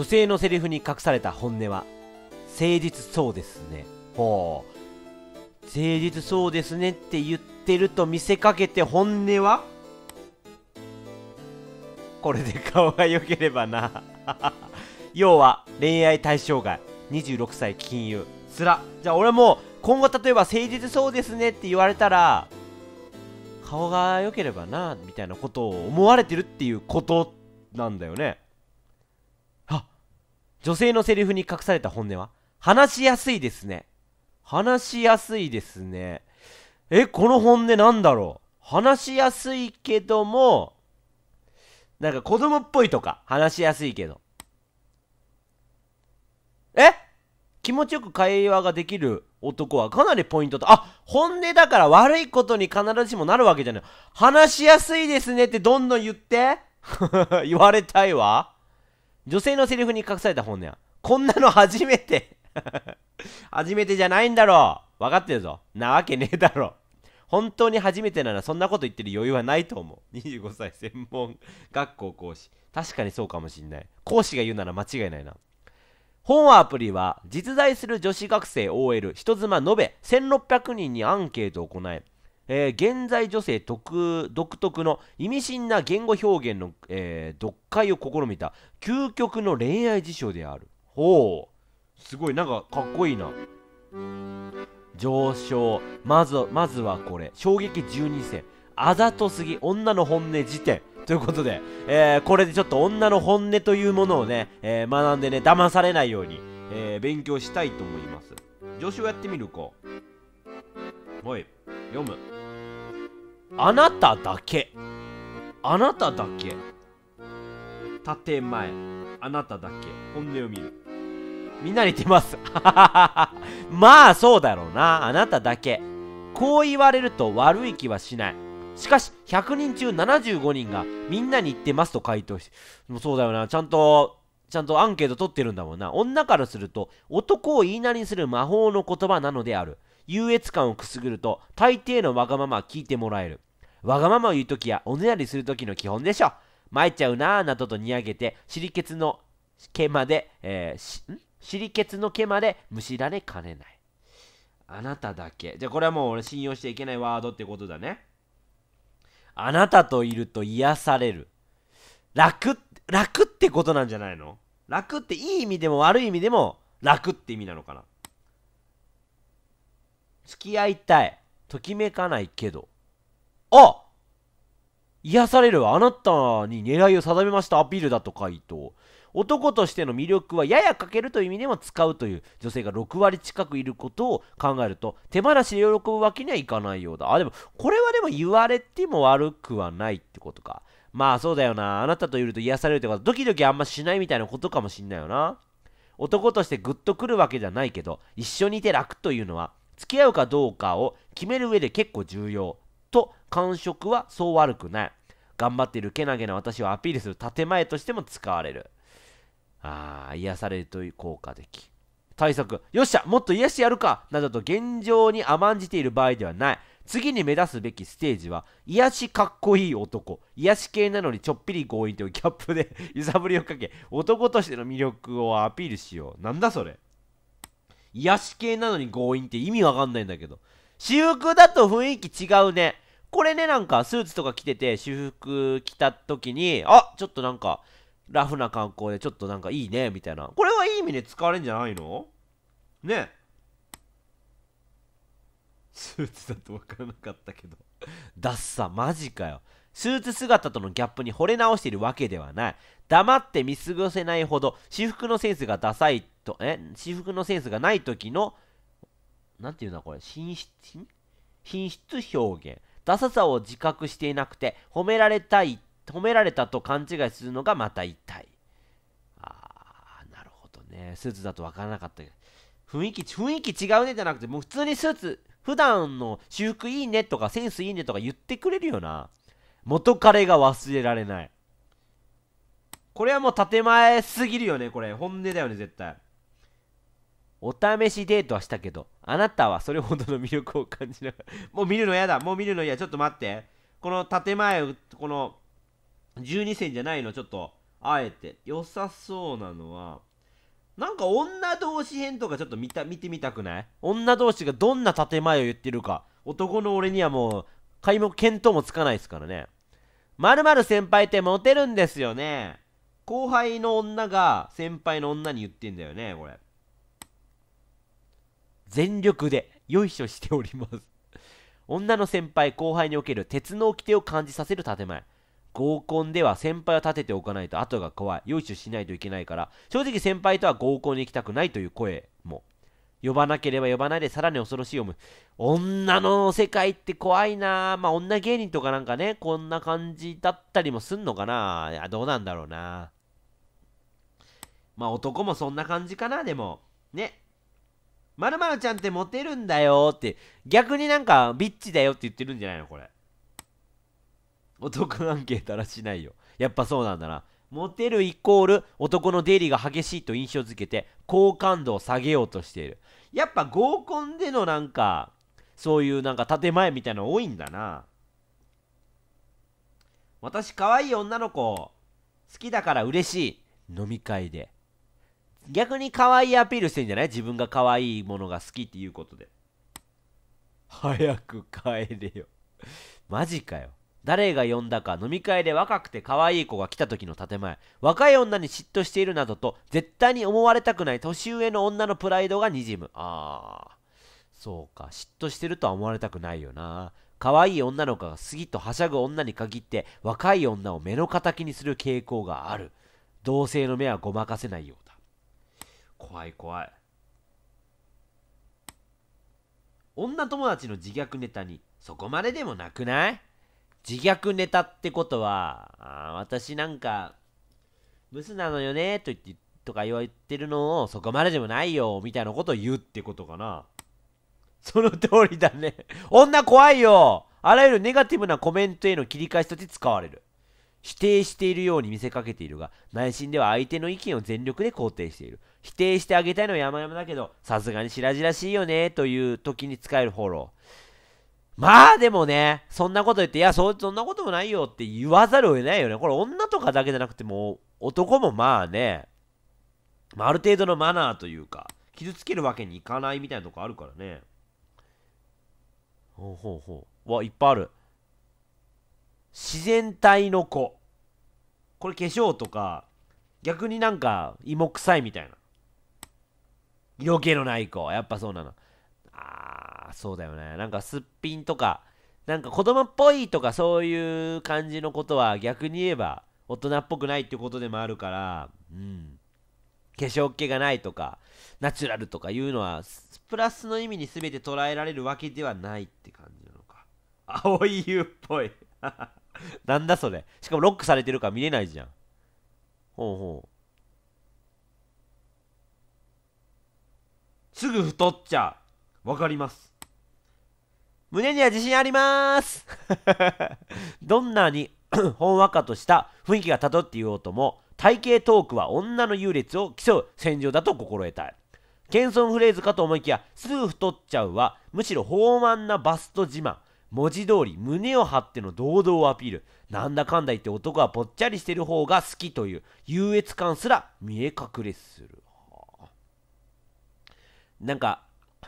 女性のセリフに隠された本音は、誠実そうですね。ほう。誠実そうですねって言ってると見せかけて本音はこれで顔が良ければな 要は恋愛対象外26歳金融すらじゃあ俺も今後例えば誠実そうですねって言われたら顔が良ければなみたいなことを思われてるっていうことなんだよね女性のセリフに隠された本音は話しやすいですね。話しやすいですね。え、この本音なんだろう話しやすいけども、なんか子供っぽいとか、話しやすいけど。え気持ちよく会話ができる男はかなりポイントと、あ、本音だから悪いことに必ずしもなるわけじゃない。話しやすいですねってどんどん言って 言われたいわ。女性のセリフに隠された本や。こんなの初めて 初めてじゃないんだろう。分かってるぞ。なわけねえだろ。本当に初めてならそんなこと言ってる余裕はないと思う。25歳専門学校講師。確かにそうかもしんない。講師が言うなら間違いないな。本アプリは実在する女子学生 OL 人妻延べ1600人にアンケートを行いえー、現在女性独特の意味深な言語表現の、えー、読解を試みた究極の恋愛事象であるほうすごいなんかかっこいいな上昇まずまずはこれ衝撃12世、あざとすぎ女の本音辞典ということで、えー、これでちょっと女の本音というものをね、えー、学んでね、騙されないように、えー、勉強したいと思います。助手をやってみるか。おい、読む。あなただけあなただけ建前あなただけ本音を見るみんな似てます まあそうだろうなあなただけこう言われると悪い気はしないしかし100人中75人がみんなに言ってますと回答しもうそうだよなちゃんとちゃんとアンケート取ってるんだもんな女からすると男を言いなりにする魔法の言葉なのである優越感をくすぐると大抵のわがままは聞いてもらえるわがままを言う時やおねだりする時の基本でしょ参っちゃうなぁなどとに上げて尻ケツの毛まで、えー、ん尻ケツの毛までむしられかねないあなただけじゃあこれはもう俺信用しちゃいけないワードってことだねあなたといると癒される楽楽ってことなんじゃないの楽っていい意味でも悪い意味でも楽って意味なのかな付き合いたい。ときめかないけど。あ癒されるあなたに狙いを定めましたアピールだと回答。男としての魅力はやや欠けるという意味でも使うという女性が6割近くいることを考えると手放しで喜ぶわけにはいかないようだ。あ、でもこれはでも言われても悪くはないってことか。まあそうだよな。あなたといると癒されるってことはドキドキあんましないみたいなことかもしんないよな。男としてグッとくるわけじゃないけど一緒にいて楽というのは付き合うかどうかを決める上で結構重要と感触はそう悪くない頑張っているけなげな私をアピールする建前としても使われるああ癒されるという効果的対策よっしゃもっと癒してやるかなどと現状に甘んじている場合ではない次に目指すべきステージは癒しかっこいい男癒し系なのにちょっぴり強引というギャップで 揺さぶりをかけ男としての魅力をアピールしようなんだそれ癒し系なのに強引って意味わかんないんだけど。私服だと雰囲気違うね。これね、なんかスーツとか着てて、私服着た時に、あちょっとなんか、ラフな観光でちょっとなんかいいね、みたいな。これはいい意味で使われるんじゃないのねスーツだとわからなかったけど。ダッサ、マジかよ。スーツ姿とのギャップに惚れ直しているわけではない。黙って見過ごせないほど、私服のセンスがダサいと、え私服のセンスがない時の、なんていうんだこれ、品質、品質表現。ダサさを自覚していなくて、褒められたい、褒められたと勘違いするのがまた痛い。あー、なるほどね。スーツだとわからなかったけど。雰囲気、雰囲気違うねじゃなくて、もう普通にスーツ、普段の修復いいねとかセンスいいねとか言ってくれるよな。元彼が忘れられない。これはもう建前すぎるよね、これ。本音だよね、絶対。お試しデートはしたけど、あなたはそれほどの魅力を感じながら、もう見るの嫌だ、もう見るの嫌、ちょっと待って。この建前、この12線じゃないの、ちょっと、あえて。良さそうなのは、なんか女同士編とかちょっと見た見てみたくない女同士がどんな建前を言ってるか、男の俺にはもう、買いも見当もつかないですからね。まる先輩ってモテるんですよね。後輩の女が先輩の女に言ってんだよね、これ。全力で、よいしょしております 女の先輩、後輩における鉄の掟を感じさせる建前。合コンでは先輩を立てておかないと後が怖い。よいしょしないといけないから、正直先輩とは合コンに行きたくないという声も。呼ばなければ呼ばないでさらに恐ろしい思む。女の世界って怖いなまあ女芸人とかなんかね、こんな感じだったりもすんのかないや、どうなんだろうなまあ男もそんな感じかな、でも。ね。まるまるちゃんってモテるんだよって、逆になんかビッチだよって言ってるんじゃないのこれ。男アンケートらしないよ。やっぱそうなんだな。モテるイコール男の出入りが激しいと印象づけて好感度を下げようとしている。やっぱ合コンでのなんか、そういうなんか建前みたいなの多いんだな。私可愛い女の子好きだから嬉しい。飲み会で。逆に可愛いアピールしてんじゃない自分が可愛いものが好きっていうことで。早く帰れよマジかよ。誰が呼んだか飲み会で若くて可愛い子が来た時の建前。若い女に嫉妬しているなどと、絶対に思われたくない年上の女のプライドがにじむ。ああ。そうか。嫉妬してるとは思われたくないよな。可愛い女の子が過ぎとはしゃぐ女に限って若い女を目の敵にする傾向がある同性の目はごまかせないようだ怖い怖い女友達の自虐ネタにそこまででもなくない自虐ネタってことはあ私なんかブスなのよねと言ってとか言われてるのをそこまででもないよみたいなことを言うってことかなその通りだね女怖いよあらゆるネガティブなコメントへの切り返しとして使われる否定しているように見せかけているが内心では相手の意見を全力で肯定している否定してあげたいのは山々だけど、さすがに白々しいよね、という時に使えるフォロー。まあでもね、そんなこと言って、いやそ、そんなこともないよって言わざるを得ないよね。これ女とかだけじゃなくても、男もまあね、まあ、ある程度のマナーというか、傷つけるわけにいかないみたいなとこあるからね。ほうほうほう。わ、いっぱいある。自然体の子。これ化粧とか、逆になんか芋臭いみたいな。余計のない子。やっぱそうなの。あー、そうだよね。なんかすっぴんとか、なんか子供っぽいとかそういう感じのことは逆に言えば大人っぽくないってことでもあるから、うん。化粧気がないとか、ナチュラルとかいうのは、プラスの意味に全て捉えられるわけではないって感じなのか。青い湯っぽい。なんだそれ。しかもロックされてるから見れないじゃん。ほうほう。すぐ太っちゃう。わかります。胸には自信あります どんなに ほんわかとした雰囲気が漂っていようとも、体型トークは女の優劣を競う戦場だと心得たい。謙遜フレーズかと思いきや、すぐ太っちゃうは、むしろ豊満なバスト自慢。文字通り胸を張っての堂々アピールなんだかんだ言って男はぽっちゃりしてる方が好きという優越感すら見え隠れするなんか、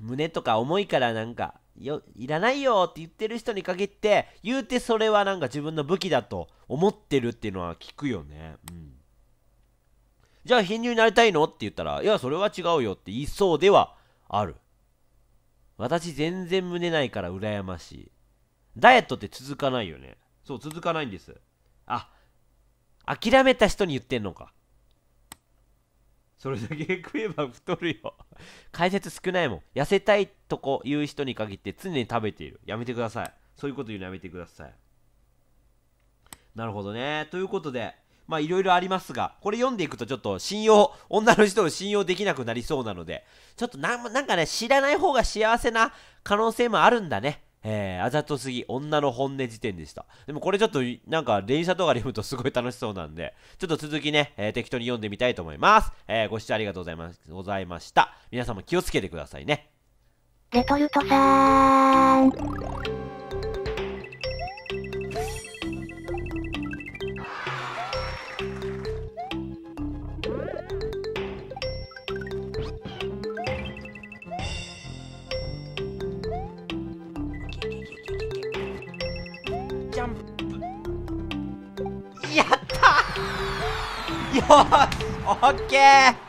胸とか重いからなんか、よ、いらないよって言ってる人に限って、言うてそれはなんか自分の武器だと思ってるっていうのは聞くよね。うん。じゃあ貧乳になりたいのって言ったら、いや、それは違うよって言いそうではある。私全然胸ないから羨ましい。ダイエットって続かないよね。そう、続かないんです。あ、諦めた人に言ってんのか。それだけ食えば太るよ解説少ないもん痩せたいとこ言う人に限って常に食べているやめてくださいそういうこと言うのやめてくださいなるほどねということでまあいろいろありますが、これ読んでいくとちょっと信用、女の人を信用できなくなりそうなので、ちょっとなんかね、知らない方が幸せな可能性もあるんだね。えー、あざとすぎ女の本音辞典でした。でもこれちょっとなんか電車とかで読むとすごい楽しそうなんで、ちょっと続きね、えー、適当に読んでみたいと思います。えー、ご視聴ありがとうございまございました。皆さんも気をつけてくださいね。レトルトさん。オッケー